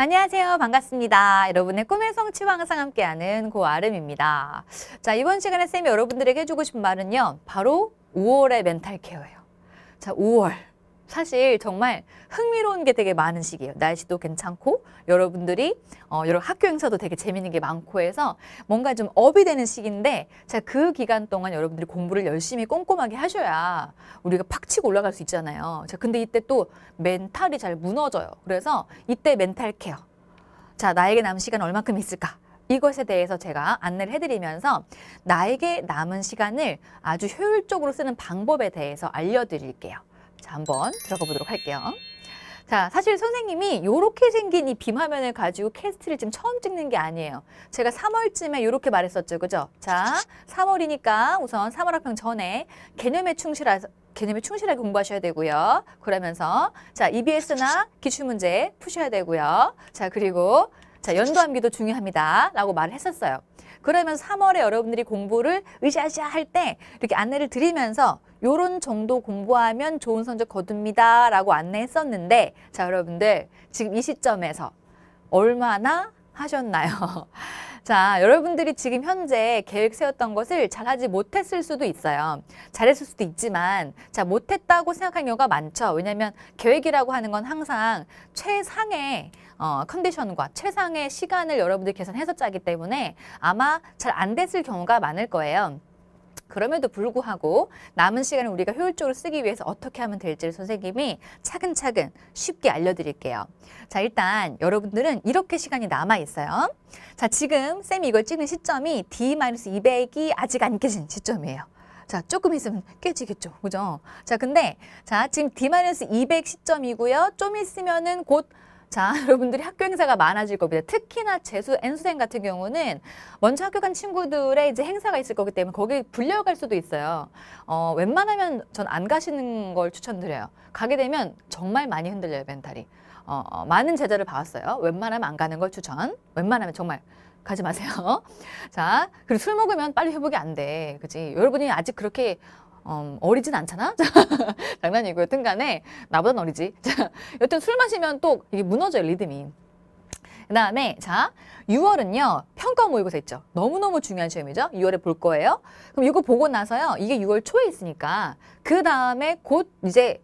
안녕하세요. 반갑습니다. 여러분의 꿈의 성취와 항상 함께하는 고아름입니다. 자, 이번 시간에 쌤이 여러분들에게 해주고 싶은 말은요. 바로 5월의 멘탈 케어예요. 자, 5월. 사실 정말 흥미로운 게 되게 많은 시기예요. 날씨도 괜찮고 여러분들이 어, 여러 학교 행사도 되게 재밌는 게 많고 해서 뭔가 좀 업이 되는 시기인데 제가 그 기간 동안 여러분들이 공부를 열심히 꼼꼼하게 하셔야 우리가 팍 치고 올라갈 수 있잖아요. 자, 근데 이때 또 멘탈이 잘 무너져요. 그래서 이때 멘탈 케어. 자, 나에게 남은 시간 얼마큼 있을까? 이것에 대해서 제가 안내를 해드리면서 나에게 남은 시간을 아주 효율적으로 쓰는 방법에 대해서 알려드릴게요. 자, 한번 들어가 보도록 할게요. 자, 사실 선생님이 이렇게 생긴 이 빔화면을 가지고 캐스트를 지금 처음 찍는 게 아니에요. 제가 3월쯤에 이렇게 말했었죠. 그죠? 자, 3월이니까 우선 3월 학평 전에 개념에 충실해서 개념에 충실하게 공부하셔야 되고요. 그러면서 자, EBS나 기출문제 푸셔야 되고요. 자, 그리고 자, 연도암기도 중요합니다. 라고 말을 했었어요. 그러면 3월에 여러분들이 공부를 으쌰으쌰 할 때 이렇게 안내를 드리면서 요런 정도 공부하면 좋은 성적 거둡니다 라고 안내했었는데 자 여러분들 지금 이 시점에서 얼마나 하셨나요? 자, 여러분들이 지금 현재 계획 세웠던 것을 잘하지 못했을 수도 있어요. 잘했을 수도 있지만, 자, 못했다고 생각한 경우가 많죠. 왜냐하면 계획이라고 하는 건 항상 최상의 어, 컨디션과 최상의 시간을 여러분들이 계산해서 짜기 때문에 아마 잘 안 됐을 경우가 많을 거예요. 그럼에도 불구하고 남은 시간을 우리가 효율적으로 쓰기 위해서 어떻게 하면 될지를 선생님이 차근차근 쉽게 알려드릴게요. 자 일단 여러분들은 이렇게 시간이 남아있어요. 자 지금 쌤이 이걸 찍는 시점이 D-200이 아직 안 깨진 시점이에요. 자, 조금 있으면 깨지겠죠. 그죠? 자, 근데, 자, 지금 D-200 시점이고요. 좀 있으면은 곧 자, 여러분들이 학교 행사가 많아질 겁니다. 특히나 재수 N수생 같은 경우는 먼저 학교 간 친구들의 이제 행사가 있을 거기 때문에 거기 불려갈 수도 있어요. 어, 웬만하면 전 안 가시는 걸 추천드려요. 가게 되면 정말 많이 흔들려요, 멘탈이. 어, 어, 많은 제자를 봐왔어요. 웬만하면 안 가는 걸 추천. 웬만하면 정말 가지 마세요. 자, 그리고 술 먹으면 빨리 회복이 안 돼. 그지? 여러분이 아직 그렇게 어, 어리진 않잖아? 장난이고 여튼 간에 나보단 어리지. 자, 여튼 술 마시면 또 이게 무너져요, 리듬이. 그 다음에 자 6월은요 평가 모의고사 있죠 너무너무 중요한 시험이죠 6월에 볼 거예요 그럼 이거 보고 나서요 이게 6월 초에 있으니까 그 다음에 곧 이제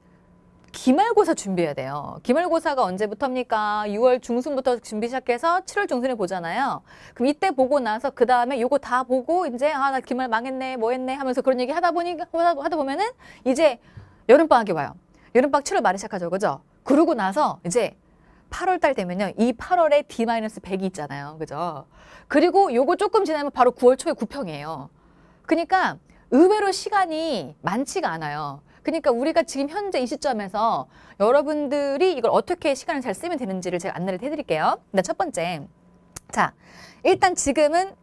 기말고사 준비해야 돼요. 기말고사가 언제부터입니까? 6월 중순부터 준비 시작해서 7월 중순에 보잖아요. 그럼 이때 보고 나서 그 다음에 요거 다 보고 이제 아 나 기말 망했네 뭐 했네 하면서 그런 얘기 하다 보니 하다 보면은 이제 여름방학이 와요. 여름방학 7월 말에 시작하죠. 그죠? 그러고 나서 이제 8월 달 되면요. 이 8월에 D-100이 있잖아요. 그죠? 그리고 요거 조금 지나면 바로 9월 초에 구평이에요. 그러니까 의외로 시간이 많지가 않아요. 그러니까 우리가 지금 현재 이 시점에서 여러분들이 이걸 어떻게 시간을 잘 쓰면 되는지를 제가 안내를 해드릴게요. 일단 네, 첫 번째. 자, 일단 지금은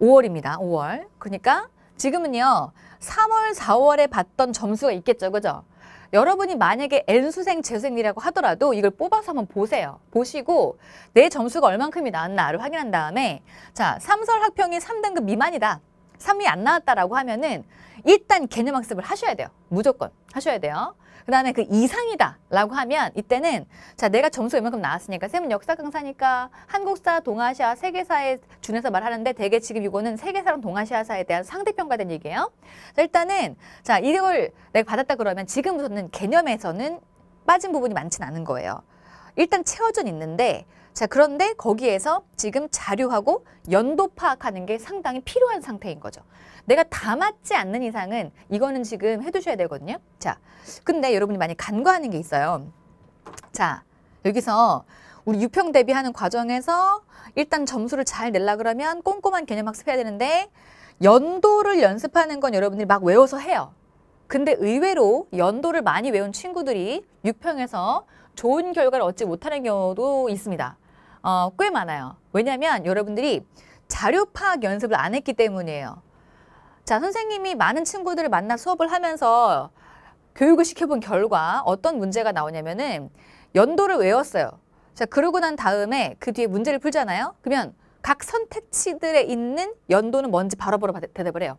5월입니다. 5월. 그러니까 지금은요. 3월, 4월에 봤던 점수가 있겠죠. 그죠? 여러분이 만약에 N수생, 재수생이라고 하더라도 이걸 뽑아서 한번 보세요. 보시고 내 점수가 얼만큼이 나왔나를 확인한 다음에 자, 삼설 학평이 3등급 미만이다. 3위 안 나왔다라고 하면은 일단 개념 학습을 하셔야 돼요. 무조건 하셔야 돼요. 그 다음에 그 이상이다 라고 하면 이때는 자 내가 점수 이만큼 나왔으니까 쌤은 역사 강사니까 한국사, 동아시아, 세계사에 준해서 말하는데 대개 지금 이거는 세계사랑 동아시아사에 대한 상대평가된 얘기예요. 자 일단은 자 이걸 내가 받았다 그러면 지금부터는 개념에서는 빠진 부분이 많진 않은 거예요. 일단 채워져 있는데 자 그런데 거기에서 지금 자료하고 연도 파악하는 게 상당히 필요한 상태인 거죠. 내가 다 맞지 않는 이상은 이거는 지금 해두셔야 되거든요. 자 근데 여러분이 많이 간과하는 게 있어요. 자 여기서 우리 유평 대비하는 과정에서 일단 점수를 잘 내려 그러면 꼼꼼한 개념 학습해야 되는데 연도를 연습하는 건 여러분들이 막 외워서 해요. 근데 의외로 연도를 많이 외운 친구들이 6평에서 좋은 결과를 얻지 못하는 경우도 있습니다. 어, 꽤 많아요. 왜냐하면 여러분들이 자료 파악 연습을 안 했기 때문이에요. 자, 선생님이 많은 친구들을 만나 수업을 하면서 교육을 시켜본 결과 어떤 문제가 나오냐면은 연도를 외웠어요. 자, 그러고 난 다음에 그 뒤에 문제를 풀잖아요. 그러면 각 선택지들에 있는 연도는 뭔지 바로바로 바로 대답을 해요.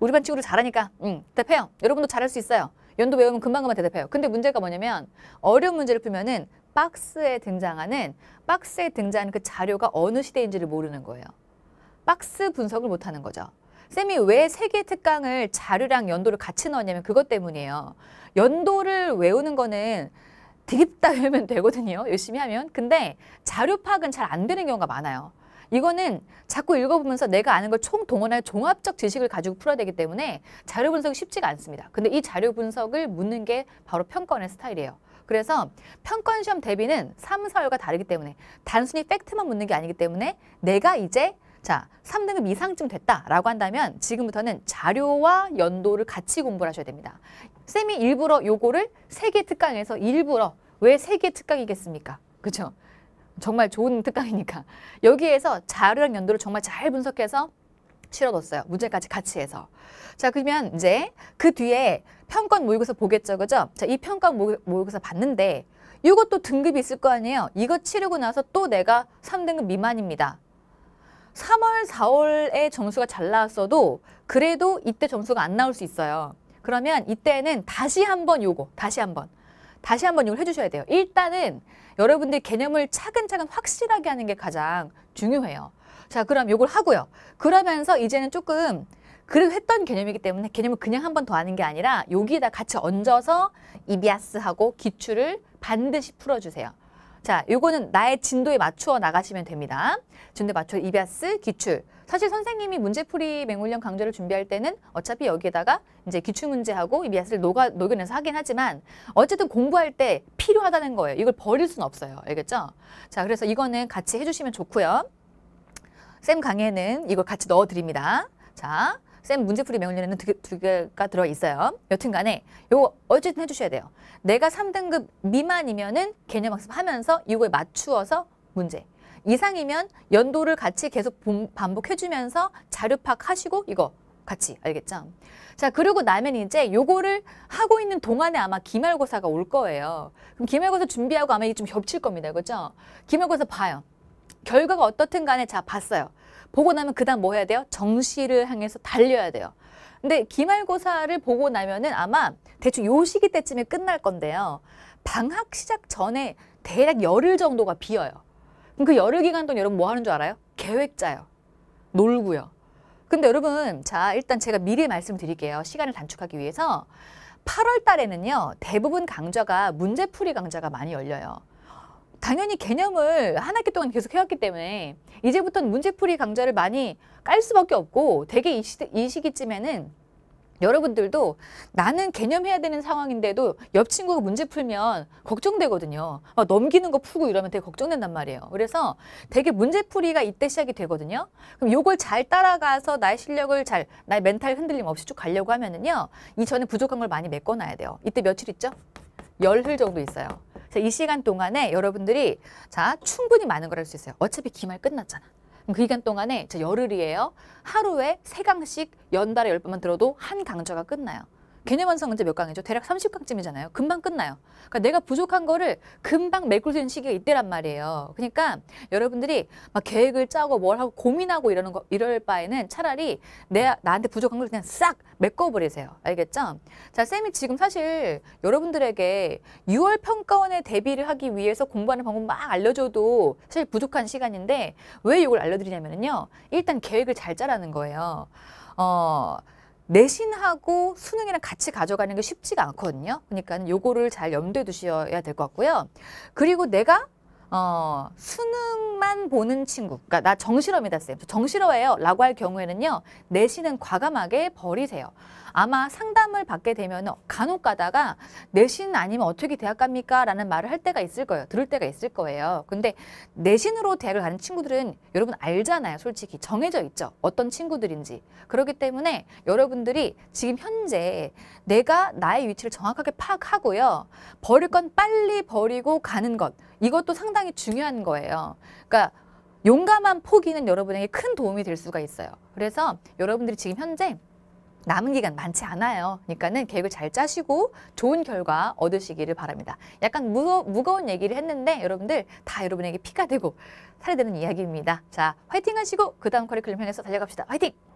우리 반 친구들 잘하니까 응, 대답해요. 여러분도 잘할 수 있어요. 연도 외우면 금방금방 대답해요. 근데 문제가 뭐냐면 어려운 문제를 풀면은 박스에 등장하는 박스에 등장하는 그 자료가 어느 시대인지를 모르는 거예요. 박스 분석을 못하는 거죠. 쌤이 왜 세계 특강을 자료랑 연도를 같이 넣었냐면 그것 때문이에요. 연도를 외우는 거는 디다 외우면 되거든요. 열심히 하면. 근데 자료 파악은 잘 안 되는 경우가 많아요. 이거는 자꾸 읽어보면서 내가 아는 걸 총동원할 종합적 지식을 가지고 풀어야 되기 때문에 자료 분석이 쉽지가 않습니다. 근데 이 자료 분석을 묻는 게 바로 평가의 스타일이에요. 그래서 평가 시험 대비는 삼사월과 다르기 때문에 단순히 팩트만 묻는 게 아니기 때문에 내가 이제 자, 삼등급 이상쯤 됐다라고 한다면 지금부터는 자료와 연도를 같이 공부를 하셔야 됩니다. 쌤이 일부러 요거를 세 개 특강에서 일부러 왜 세 개 특강이겠습니까? 그렇죠? 정말 좋은 특강이니까 여기에서 자료랑 연도를 정말 잘 분석해서 실어뒀어요. 문제까지 같이 해서. 자 그러면 이제 그 뒤에 평가 모의고사 보겠죠. 그죠? 자 이 평가 모의고사 봤는데 이것도 등급이 있을 거 아니에요. 이거 치르고 나서 또 내가 3등급 미만입니다. 3월, 4월에 점수가 잘 나왔어도 그래도 이때 점수가 안 나올 수 있어요. 그러면 이때는 다시 한번 요거, 다시 한번 다시 한번 이걸 해주셔야 돼요. 일단은 여러분들 개념을 차근차근 확실하게 하는 게 가장 중요해요. 자, 그럼 이걸 하고요. 그러면서 이제는 조금 그래도 했던 개념이기 때문에 개념을 그냥 한 번 더 하는 게 아니라 여기에다 같이 얹어서 이비아스하고 기출을 반드시 풀어주세요. 자, 요거는 나의 진도에 맞추어 나가시면 됩니다. 진도에 맞춰 이비아스, 기출. 사실 선생님이 문제풀이 맹훈련 강좌를 준비할 때는 어차피 여기에다가 이제 기출문제하고 이비아스를 녹아, 녹여내서 하긴 하지만 어쨌든 공부할 때 필요하다는 거예요. 이걸 버릴 순 없어요. 알겠죠? 자, 그래서 이거는 같이 해주시면 좋고요. 쌤 강의는 이걸 같이 넣어드립니다. 자, 쌤 문제풀이 명령에는 두, 개, 두 개가 들어있어요. 여튼간에 이거 어쨌든 해주셔야 돼요. 내가 3등급 미만이면은 개념 학습하면서 이거에 맞추어서 문제. 이상이면 연도를 같이 계속 반복해주면서 자료 파악하시고 이거 같이 알겠죠? 자 그리고 나면 이제 요거를 하고 있는 동안에 아마 기말고사가 올 거예요. 그럼 기말고사 준비하고 아마 이게 좀 겹칠 겁니다. 그죠? 기말고사 봐요. 결과가 어떻든 간에 자 봤어요. 보고 나면 그다음 뭐 해야 돼요? 정시를 향해서 달려야 돼요. 근데 기말고사를 보고 나면은 아마 대충 요 시기 때쯤에 끝날 건데요. 방학 시작 전에 대략 열흘 정도가 비어요. 그럼 그 열흘 기간 동안 여러분 뭐 하는 줄 알아요? 계획 짜요. 놀고요. 근데 여러분, 자, 일단 제가 미리 말씀드릴게요. 시간을 단축하기 위해서. 8월 달에는요, 대부분 강좌가 문제풀이 강좌가 많이 열려요. 당연히 개념을 한 학기 동안 계속 해왔기 때문에 이제부터는 문제풀이 강좌를 많이 깔 수밖에 없고 되게 이, 시, 이 시기쯤에는 여러분들도 나는 개념해야 되는 상황인데도 옆 친구가 문제 풀면 걱정되거든요. 막 넘기는 거 풀고 이러면 되게 걱정된단 말이에요. 그래서 되게 문제풀이가 이때 시작이 되거든요. 그럼 요걸 잘 따라가서 나의 실력을 잘, 나의 멘탈 흔들림 없이 쭉 가려고 하면은요. 이전에 부족한 걸 많이 메꿔놔야 돼요. 이때 며칠 있죠? 열흘 정도 있어요. 자, 이 시간 동안에 여러분들이 자 충분히 많은 걸 할 수 있어요. 어차피 기말 끝났잖아. 그 기간 동안에 자, 열흘이에요. 하루에 세강씩 연달아 열번만 들어도 한 강좌가 끝나요. 개념 완성 이제 몇 강이죠? 대략 30강쯤이잖아요. 금방 끝나요. 그러니까 내가 부족한 거를 금방 메꿀 수 있는 시기가 있대란 말이에요. 그러니까 여러분들이 막 계획을 짜고 뭘 하고 고민하고 이러는 거 이럴 바에는 차라리 내 나한테 부족한 걸 그냥 싹 메꿔버리세요. 알겠죠? 자, 쌤이 지금 사실 여러분들에게 6월 평가원에 대비를 하기 위해서 공부하는 방법 막 알려줘도 사실 부족한 시간인데 왜 이걸 알려드리냐면요. 일단 계획을 잘 짜라는 거예요. 어, 내신하고 수능이랑 같이 가져가는 게 쉽지가 않거든요. 그러니까 요거를 잘 염두에 두셔야 될 것 같고요. 그리고 내가 어, 수능만 보는 친구, 그러니까 나 정실험이다 쌤, 정실어예요 라고 할 경우에는요. 내신은 과감하게 버리세요. 아마 상담을 받게 되면 간혹 가다가 내신 아니면 어떻게 대학 갑니까? 라는 말을 할 때가 있을 거예요. 들을 때가 있을 거예요. 근데 내신으로 대학을 가는 친구들은 여러분 알잖아요. 솔직히 정해져 있죠. 어떤 친구들인지. 그렇기 때문에 여러분들이 지금 현재 내가 나의 위치를 정확하게 파악하고요. 버릴 건 빨리 버리고 가는 것. 이것도 상당히 중요한 거예요. 그러니까 용감한 포기는 여러분에게 큰 도움이 될 수가 있어요. 그래서 여러분들이 지금 현재 남은 기간 많지 않아요. 그러니까는 계획을 잘 짜시고 좋은 결과 얻으시기를 바랍니다. 약간 무거, 무거운 얘기를 했는데 여러분들 다 여러분에게 피가 되고 살이 되는 이야기입니다. 자, 화이팅 하시고 그 다음 커리큘럼 향해서 달려갑시다. 화이팅!